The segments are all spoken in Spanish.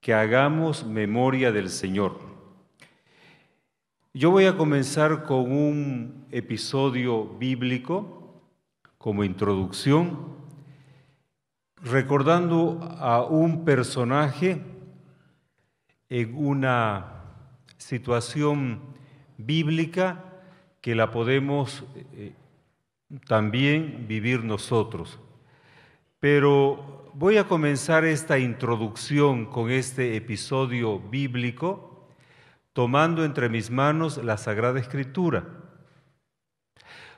Que hagamos memoria del Señor. Yo voy a comenzar con un episodio bíblico como introducción, recordando a un personaje en una situación bíblica que la podemos eh, también vivir nosotros. Pero voy a comenzar esta introducción con este episodio bíblico tomando entre mis manos la Sagrada Escritura.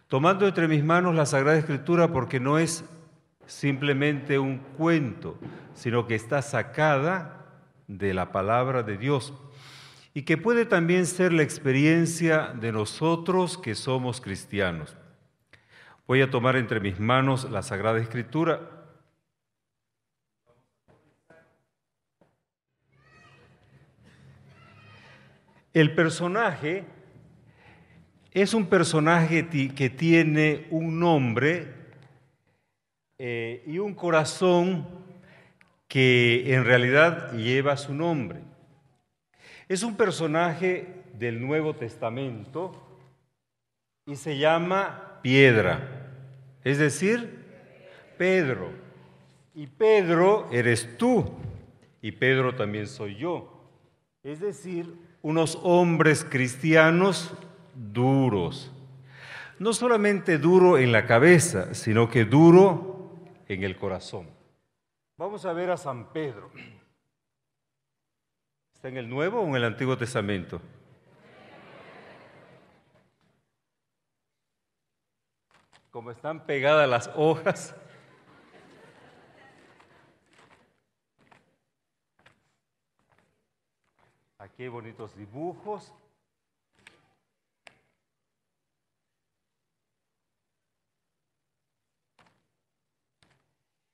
Tomando entre mis manos la Sagrada Escritura porque no es simplemente un cuento, sino que está sacada de la palabra de Dios y que puede también ser la experiencia de nosotros que somos cristianos. Voy a tomar entre mis manos la Sagrada Escritura El personaje es un personaje que tiene un nombre eh, y un corazón que en realidad lleva su nombre. Es un personaje del Nuevo Testamento y se llama piedra, es decir, Pedro. Y Pedro eres tú y Pedro también soy yo. Es decir, unos hombres cristianos duros. No solamente duro en la cabeza, sino que duro en el corazón. Vamos a ver a San Pedro. ¿Está en el Nuevo o en el Antiguo Testamento? Como están pegadas las hojas, ¡Qué bonitos dibujos.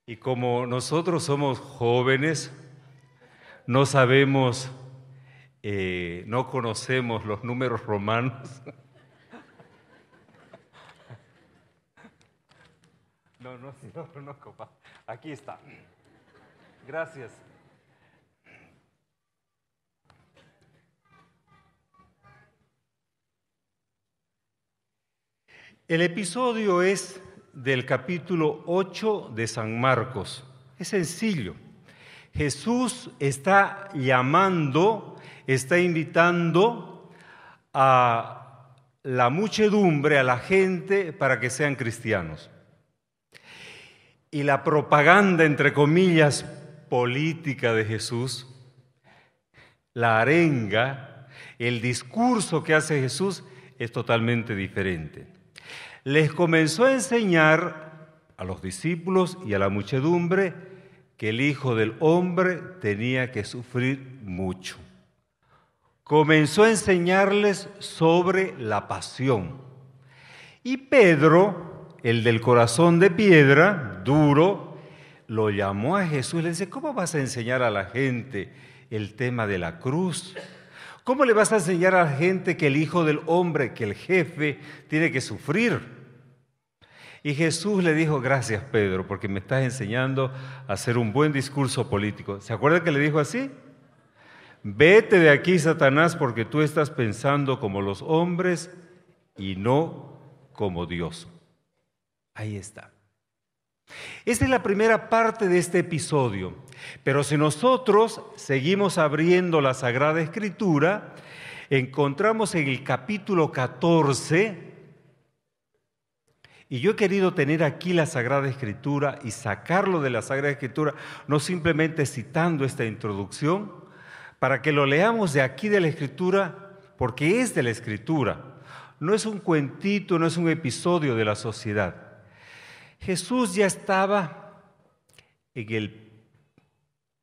Y como nosotros somos jóvenes, no sabemos, eh, no conocemos los números romanos. No, no, no, no, Aquí está. Gracias. El episodio es del capítulo 8 de San Marcos. Es sencillo. Jesús está llamando, está invitando a la muchedumbre, a la gente, para que sean cristianos. Y la propaganda, entre comillas, política de Jesús, la arenga, el discurso que hace Jesús es totalmente diferente les comenzó a enseñar a los discípulos y a la muchedumbre que el Hijo del Hombre tenía que sufrir mucho. Comenzó a enseñarles sobre la pasión. Y Pedro, el del corazón de piedra, duro, lo llamó a Jesús. Le dice, ¿cómo vas a enseñar a la gente el tema de la cruz? ¿Cómo le vas a enseñar a la gente que el hijo del hombre, que el jefe, tiene que sufrir? Y Jesús le dijo, gracias Pedro, porque me estás enseñando a hacer un buen discurso político. ¿Se acuerda que le dijo así? Vete de aquí, Satanás, porque tú estás pensando como los hombres y no como Dios. Ahí está. Esta es la primera parte de este episodio, pero si nosotros seguimos abriendo la Sagrada Escritura, encontramos en el capítulo 14, y yo he querido tener aquí la Sagrada Escritura y sacarlo de la Sagrada Escritura, no simplemente citando esta introducción, para que lo leamos de aquí de la Escritura, porque es de la Escritura, no es un cuentito, no es un episodio de la sociedad. Jesús ya estaba en el,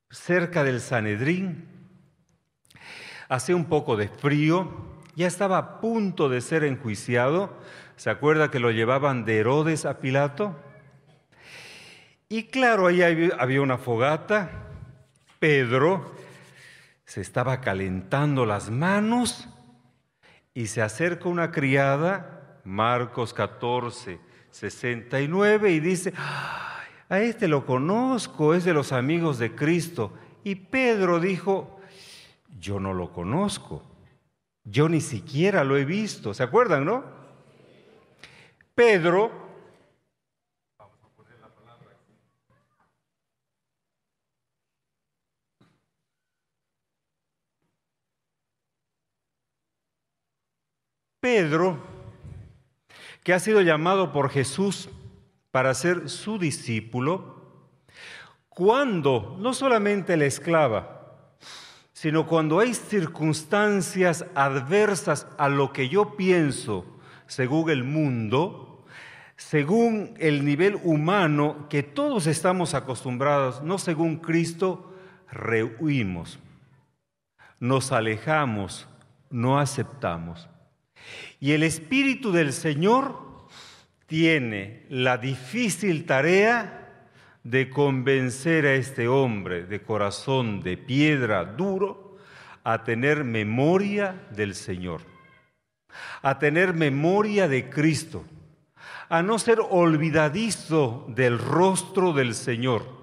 cerca del Sanedrín, hacía un poco de frío, ya estaba a punto de ser enjuiciado, ¿se acuerda que lo llevaban de Herodes a Pilato? Y claro, ahí había una fogata, Pedro se estaba calentando las manos y se acerca una criada, Marcos 14, 69 y dice, a este lo conozco, es de los amigos de Cristo. Y Pedro dijo, yo no lo conozco, yo ni siquiera lo he visto. ¿Se acuerdan, no? Pedro... Vamos a poner la palabra Pedro que ha sido llamado por Jesús para ser su discípulo, cuando no solamente la esclava, sino cuando hay circunstancias adversas a lo que yo pienso según el mundo, según el nivel humano que todos estamos acostumbrados, no según Cristo, rehuimos, nos alejamos, no aceptamos. Y el Espíritu del Señor tiene la difícil tarea de convencer a este hombre de corazón de piedra duro a tener memoria del Señor, a tener memoria de Cristo, a no ser olvidadizo del rostro del Señor,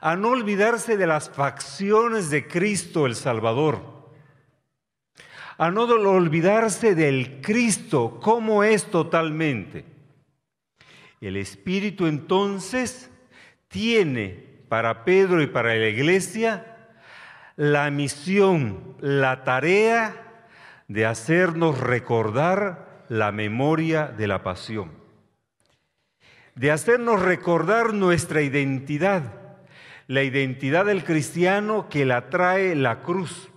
a no olvidarse de las facciones de Cristo el Salvador a no olvidarse del Cristo, cómo es totalmente. El Espíritu entonces tiene para Pedro y para la iglesia la misión, la tarea de hacernos recordar la memoria de la pasión, de hacernos recordar nuestra identidad, la identidad del cristiano que la trae la cruz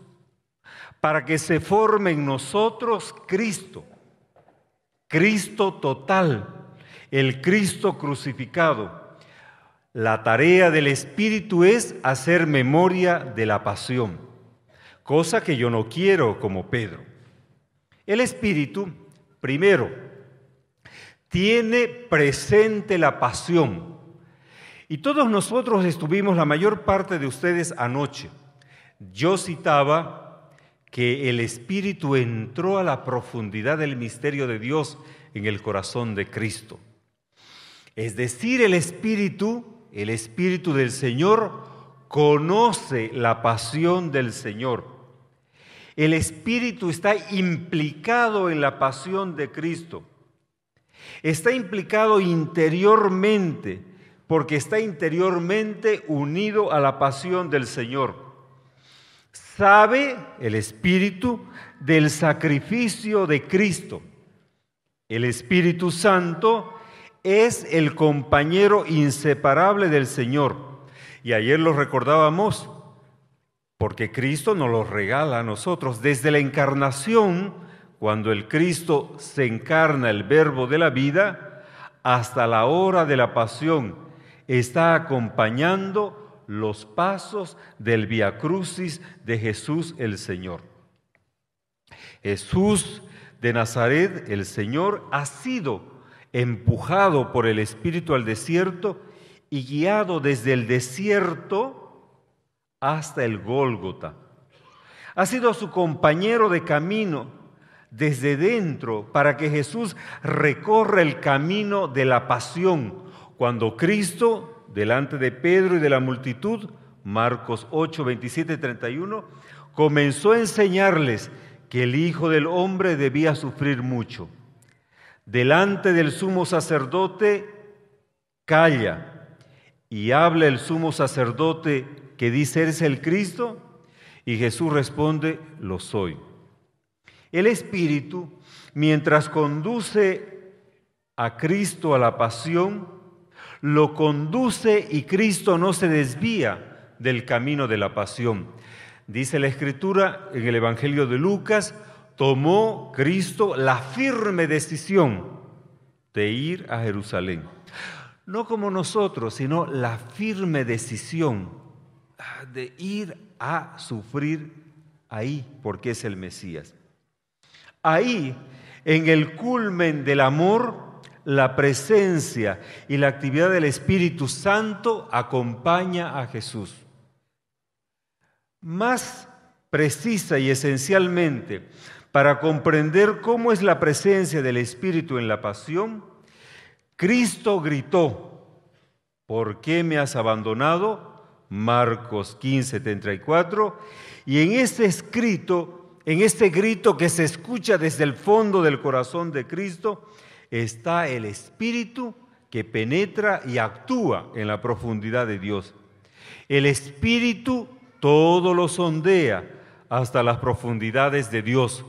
para que se forme en nosotros Cristo, Cristo total, el Cristo crucificado. La tarea del Espíritu es hacer memoria de la pasión, cosa que yo no quiero como Pedro. El Espíritu, primero, tiene presente la pasión. Y todos nosotros estuvimos, la mayor parte de ustedes, anoche. Yo citaba que el Espíritu entró a la profundidad del misterio de Dios en el corazón de Cristo. Es decir, el Espíritu, el Espíritu del Señor, conoce la pasión del Señor. El Espíritu está implicado en la pasión de Cristo. Está implicado interiormente, porque está interiormente unido a la pasión del Señor sabe el Espíritu del sacrificio de Cristo. El Espíritu Santo es el compañero inseparable del Señor. Y ayer lo recordábamos, porque Cristo nos lo regala a nosotros. Desde la encarnación, cuando el Cristo se encarna, el verbo de la vida, hasta la hora de la pasión, está acompañando los pasos del Via Crucis de Jesús el Señor. Jesús de Nazaret, el Señor, ha sido empujado por el Espíritu al desierto y guiado desde el desierto hasta el Gólgota. Ha sido su compañero de camino desde dentro para que Jesús recorra el camino de la pasión cuando Cristo delante de Pedro y de la multitud, Marcos 8, 27 y 31, comenzó a enseñarles que el Hijo del Hombre debía sufrir mucho. Delante del sumo sacerdote, calla y habla el sumo sacerdote que dice, ¿eres el Cristo? Y Jesús responde, lo soy. El Espíritu, mientras conduce a Cristo a la pasión, lo conduce y Cristo no se desvía del camino de la pasión. Dice la Escritura en el Evangelio de Lucas, tomó Cristo la firme decisión de ir a Jerusalén. No como nosotros, sino la firme decisión de ir a sufrir ahí, porque es el Mesías. Ahí, en el culmen del amor, la presencia y la actividad del Espíritu Santo acompaña a Jesús. Más precisa y esencialmente, para comprender cómo es la presencia del Espíritu en la pasión, Cristo gritó, ¿por qué me has abandonado? Marcos 15, 34. Y en este escrito, en este grito que se escucha desde el fondo del corazón de Cristo, está el Espíritu que penetra y actúa en la profundidad de Dios. El Espíritu todo lo sondea hasta las profundidades de Dios.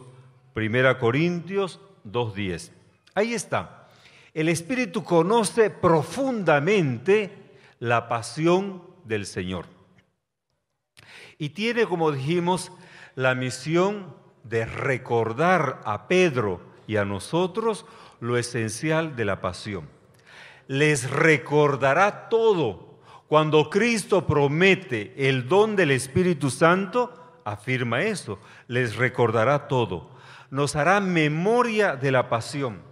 Primera Corintios 2.10. Ahí está. El Espíritu conoce profundamente la pasión del Señor. Y tiene, como dijimos, la misión de recordar a Pedro y a nosotros lo esencial de la pasión. Les recordará todo. Cuando Cristo promete el don del Espíritu Santo, afirma esto, les recordará todo. Nos hará memoria de la pasión.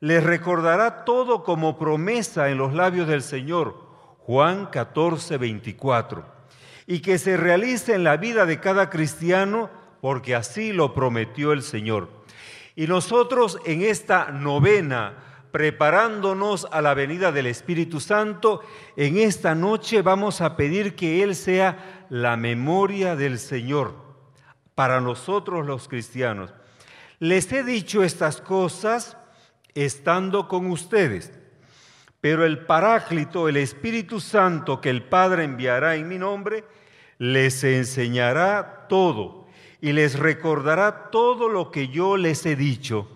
Les recordará todo como promesa en los labios del Señor. Juan 14, 24. Y que se realice en la vida de cada cristiano porque así lo prometió el Señor. Y nosotros en esta novena, preparándonos a la venida del Espíritu Santo, en esta noche vamos a pedir que Él sea la memoria del Señor para nosotros los cristianos. Les he dicho estas cosas estando con ustedes, pero el Paráclito, el Espíritu Santo que el Padre enviará en mi nombre, les enseñará todo y les recordará todo lo que yo les he dicho.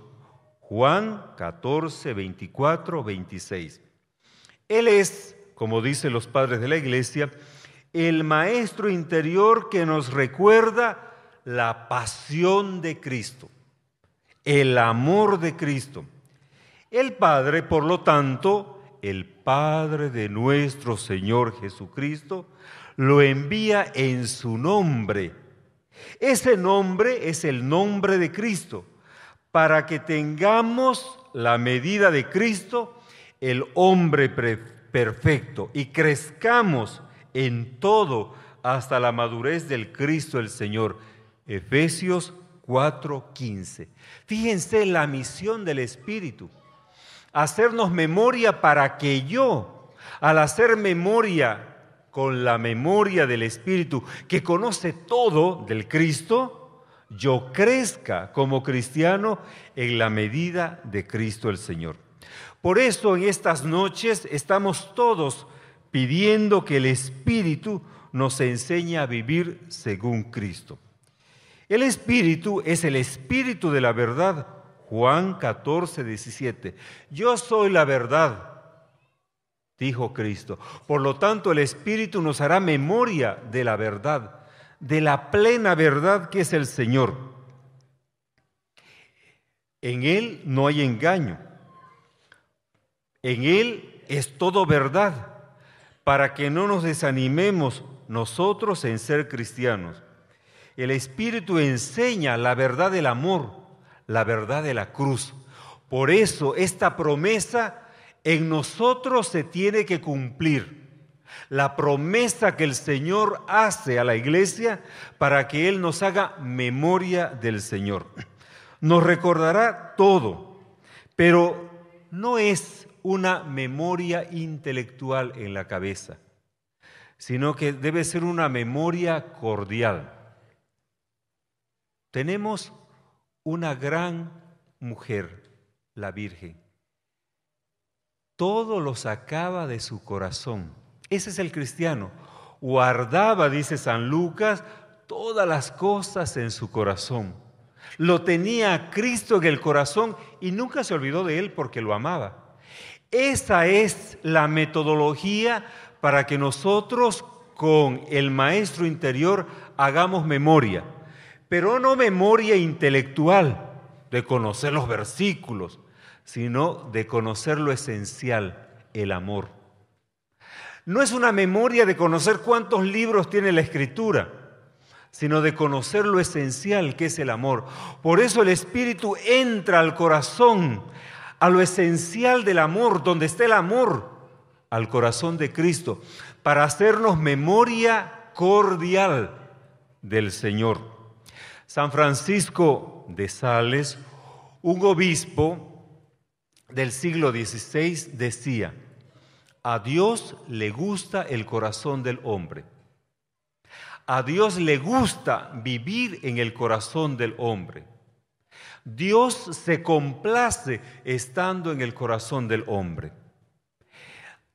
Juan 14, 24, 26. Él es, como dicen los padres de la iglesia, el maestro interior que nos recuerda la pasión de Cristo, el amor de Cristo. El Padre, por lo tanto, el Padre de nuestro Señor Jesucristo, lo envía en su nombre ese nombre es el nombre de Cristo, para que tengamos la medida de Cristo, el hombre perfecto, y crezcamos en todo hasta la madurez del Cristo el Señor. Efesios 4:15. Fíjense la misión del Espíritu, hacernos memoria para que yo, al hacer memoria con la memoria del Espíritu que conoce todo del Cristo, yo crezca como cristiano en la medida de Cristo el Señor. Por eso en estas noches estamos todos pidiendo que el Espíritu nos enseñe a vivir según Cristo. El Espíritu es el Espíritu de la verdad. Juan 14, 17. Yo soy la verdad dijo Cristo. Por lo tanto, el Espíritu nos hará memoria de la verdad, de la plena verdad que es el Señor. En Él no hay engaño. En Él es todo verdad, para que no nos desanimemos nosotros en ser cristianos. El Espíritu enseña la verdad del amor, la verdad de la cruz. Por eso esta promesa en nosotros se tiene que cumplir la promesa que el Señor hace a la iglesia para que Él nos haga memoria del Señor. Nos recordará todo, pero no es una memoria intelectual en la cabeza, sino que debe ser una memoria cordial. Tenemos una gran mujer, la Virgen todo lo sacaba de su corazón. Ese es el cristiano. Guardaba, dice San Lucas, todas las cosas en su corazón. Lo tenía Cristo en el corazón y nunca se olvidó de él porque lo amaba. Esa es la metodología para que nosotros con el maestro interior hagamos memoria, pero no memoria intelectual de conocer los versículos, sino de conocer lo esencial, el amor. No es una memoria de conocer cuántos libros tiene la escritura, sino de conocer lo esencial que es el amor. Por eso el Espíritu entra al corazón, a lo esencial del amor, donde está el amor, al corazón de Cristo, para hacernos memoria cordial del Señor. San Francisco de Sales, un obispo del siglo XVI decía, a Dios le gusta el corazón del hombre. A Dios le gusta vivir en el corazón del hombre. Dios se complace estando en el corazón del hombre.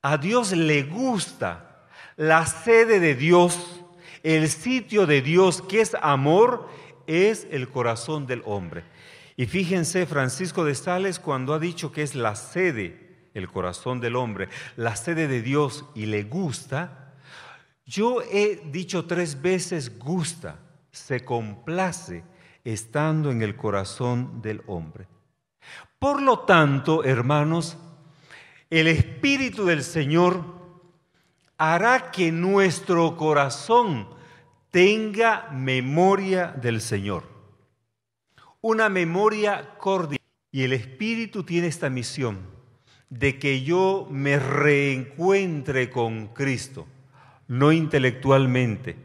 A Dios le gusta la sede de Dios, el sitio de Dios que es amor, es el corazón del hombre. Y fíjense, Francisco de Sales cuando ha dicho que es la sede, el corazón del hombre, la sede de Dios y le gusta, yo he dicho tres veces gusta, se complace estando en el corazón del hombre. Por lo tanto, hermanos, el Espíritu del Señor hará que nuestro corazón tenga memoria del Señor una memoria cordial. Y el Espíritu tiene esta misión de que yo me reencuentre con Cristo, no intelectualmente,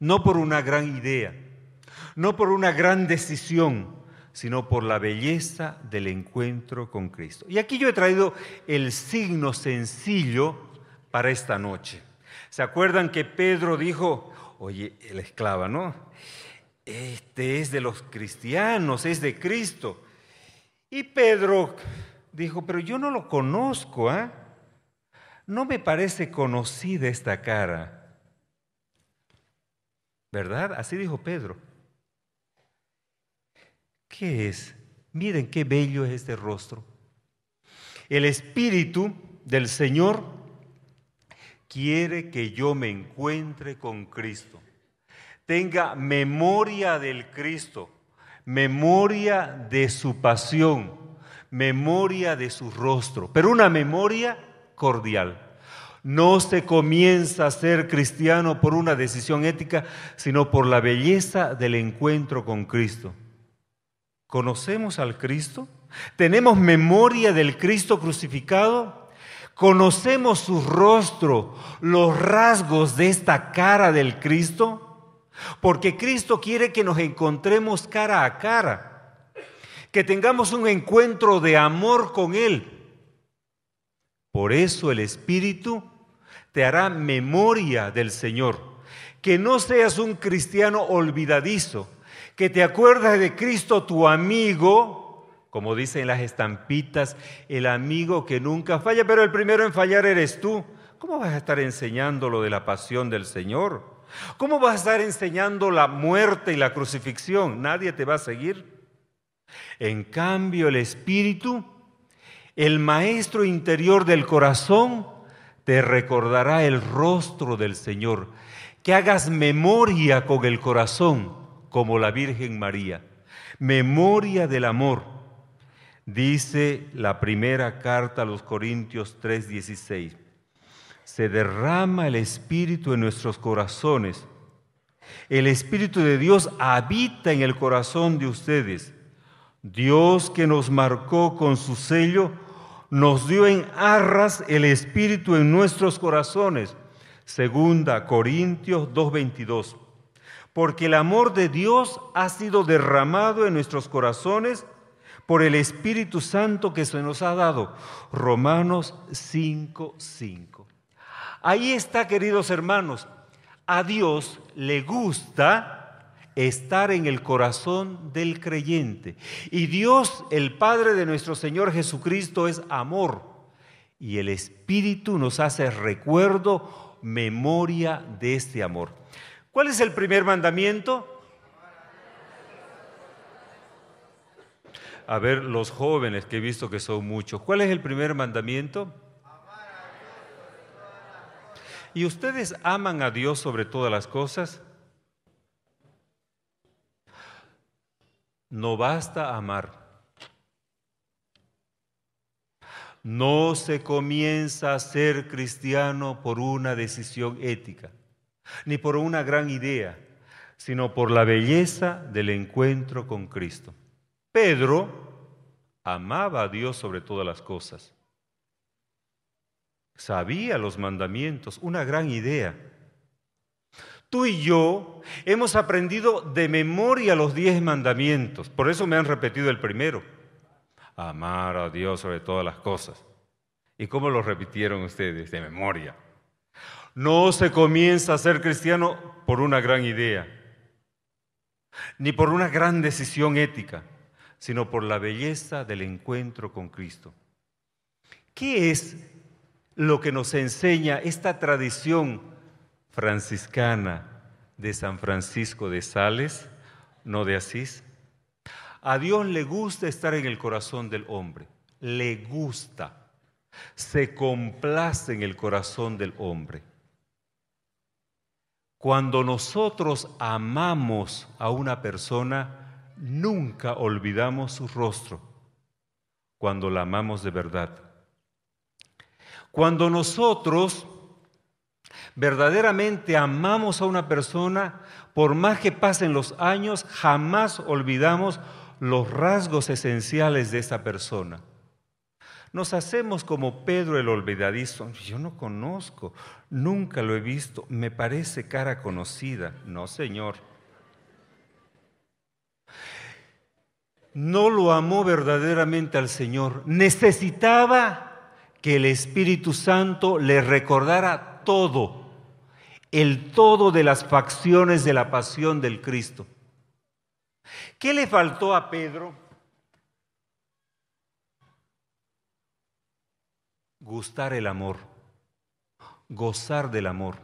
no por una gran idea, no por una gran decisión, sino por la belleza del encuentro con Cristo. Y aquí yo he traído el signo sencillo para esta noche. ¿Se acuerdan que Pedro dijo, oye, el esclava, ¿no? este es de los cristianos, es de Cristo. Y Pedro dijo, pero yo no lo conozco, ¿ah? No me parece conocida esta cara. ¿Verdad? Así dijo Pedro. ¿Qué es? Miren qué bello es este rostro. El Espíritu del Señor quiere que yo me encuentre con Cristo tenga memoria del Cristo, memoria de su pasión, memoria de su rostro, pero una memoria cordial. No se comienza a ser cristiano por una decisión ética, sino por la belleza del encuentro con Cristo. ¿Conocemos al Cristo? ¿Tenemos memoria del Cristo crucificado? ¿Conocemos su rostro, los rasgos de esta cara del Cristo? Porque Cristo quiere que nos encontremos cara a cara, que tengamos un encuentro de amor con Él. Por eso el Espíritu te hará memoria del Señor. Que no seas un cristiano olvidadizo, que te acuerdas de Cristo tu amigo, como dicen las estampitas, el amigo que nunca falla, pero el primero en fallar eres tú. ¿Cómo vas a estar enseñando lo de la pasión del Señor? ¿Cómo vas a estar enseñando la muerte y la crucifixión? Nadie te va a seguir. En cambio, el Espíritu, el Maestro interior del corazón, te recordará el rostro del Señor. Que hagas memoria con el corazón, como la Virgen María. Memoria del amor. Dice la primera carta a los Corintios 3:16 se derrama el Espíritu en nuestros corazones. El Espíritu de Dios habita en el corazón de ustedes. Dios que nos marcó con su sello, nos dio en arras el Espíritu en nuestros corazones. Segunda Corintios 2:22. Porque el amor de Dios ha sido derramado en nuestros corazones por el Espíritu Santo que se nos ha dado. Romanos 5:5. Ahí está, queridos hermanos, a Dios le gusta estar en el corazón del creyente. Y Dios, el Padre de nuestro Señor Jesucristo, es amor. Y el Espíritu nos hace recuerdo, memoria de este amor. ¿Cuál es el primer mandamiento? A ver, los jóvenes que he visto que son muchos, ¿cuál es el primer mandamiento? ¿y ustedes aman a Dios sobre todas las cosas? No basta amar. No se comienza a ser cristiano por una decisión ética, ni por una gran idea, sino por la belleza del encuentro con Cristo. Pedro amaba a Dios sobre todas las cosas. Sabía los mandamientos, una gran idea. Tú y yo hemos aprendido de memoria los diez mandamientos, por eso me han repetido el primero. Amar a Dios sobre todas las cosas. ¿Y cómo lo repitieron ustedes? De memoria. No se comienza a ser cristiano por una gran idea, ni por una gran decisión ética, sino por la belleza del encuentro con Cristo. ¿Qué es lo que nos enseña esta tradición franciscana de San Francisco de Sales, no de Asís. A Dios le gusta estar en el corazón del hombre, le gusta, se complace en el corazón del hombre. Cuando nosotros amamos a una persona, nunca olvidamos su rostro, cuando la amamos de verdad. Cuando nosotros verdaderamente amamos a una persona, por más que pasen los años, jamás olvidamos los rasgos esenciales de esa persona. Nos hacemos como Pedro el olvidadizo. Yo no conozco, nunca lo he visto, me parece cara conocida. No, Señor. No lo amó verdaderamente al Señor. Necesitaba que el Espíritu Santo le recordara todo, el todo de las facciones de la pasión del Cristo. ¿Qué le faltó a Pedro? Gustar el amor, gozar del amor.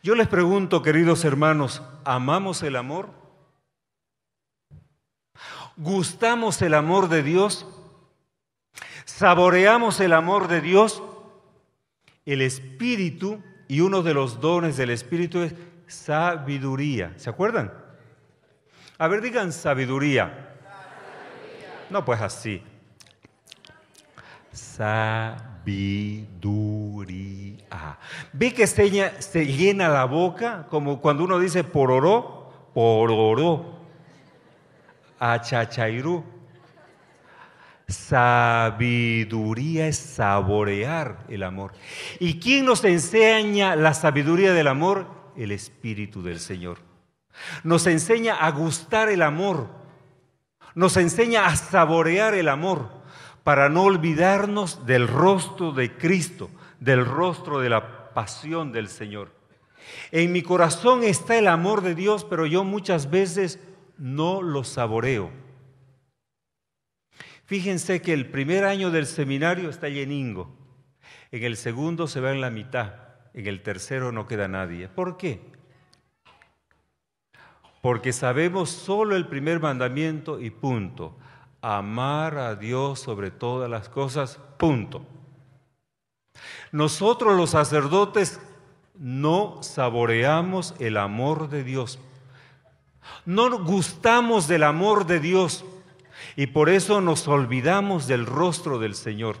Yo les pregunto, queridos hermanos, ¿amamos el amor? ¿Gustamos el amor de Dios? saboreamos el amor de Dios, el Espíritu, y uno de los dones del Espíritu es sabiduría. ¿Se acuerdan? A ver, digan sabiduría. No, pues así. Sabiduría. Vi que se, llena la boca? Como cuando uno dice pororó, pororó. Achachairú. Sabiduría es saborear el amor. ¿Y quién nos enseña la sabiduría del amor? El Espíritu del Señor. Nos enseña a gustar el amor. Nos enseña a saborear el amor para no olvidarnos del rostro de Cristo, del rostro de la pasión del Señor. En mi corazón está el amor de Dios, pero yo muchas veces no lo saboreo. Fíjense que el primer año del seminario está lleningo, en el segundo se va en la mitad, en el tercero no queda nadie. ¿Por qué? Porque sabemos solo el primer mandamiento y punto. Amar a Dios sobre todas las cosas, punto. Nosotros los sacerdotes no saboreamos el amor de Dios. No gustamos del amor de Dios. Y por eso nos olvidamos del rostro del Señor.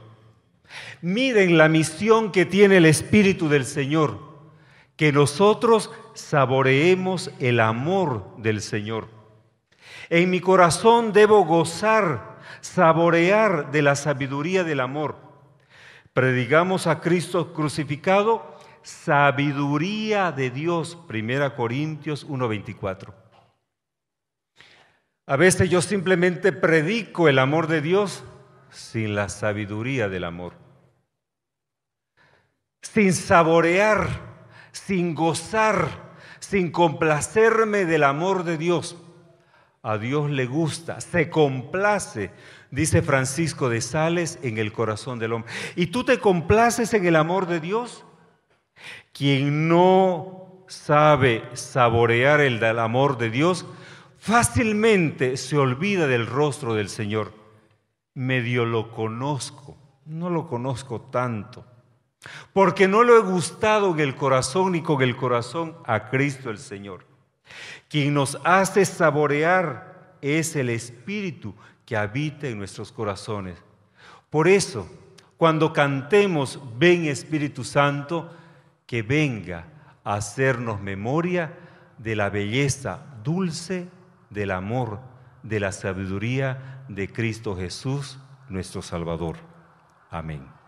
Miren la misión que tiene el Espíritu del Señor, que nosotros saboreemos el amor del Señor. En mi corazón debo gozar, saborear de la sabiduría del amor. Predigamos a Cristo crucificado, sabiduría de Dios, 1 Corintios 1:24. A veces yo simplemente predico el amor de Dios sin la sabiduría del amor, sin saborear, sin gozar, sin complacerme del amor de Dios. A Dios le gusta, se complace, dice Francisco de Sales, en el corazón del hombre. ¿Y tú te complaces en el amor de Dios? Quien no sabe saborear el amor de Dios, fácilmente se olvida del rostro del Señor. Medio lo conozco, no lo conozco tanto, porque no lo he gustado en el corazón ni con el corazón a Cristo el Señor. Quien nos hace saborear es el Espíritu que habita en nuestros corazones. Por eso, cuando cantemos, ven Espíritu Santo, que venga a hacernos memoria de la belleza dulce del amor, de la sabiduría de Cristo Jesús, nuestro Salvador. Amén.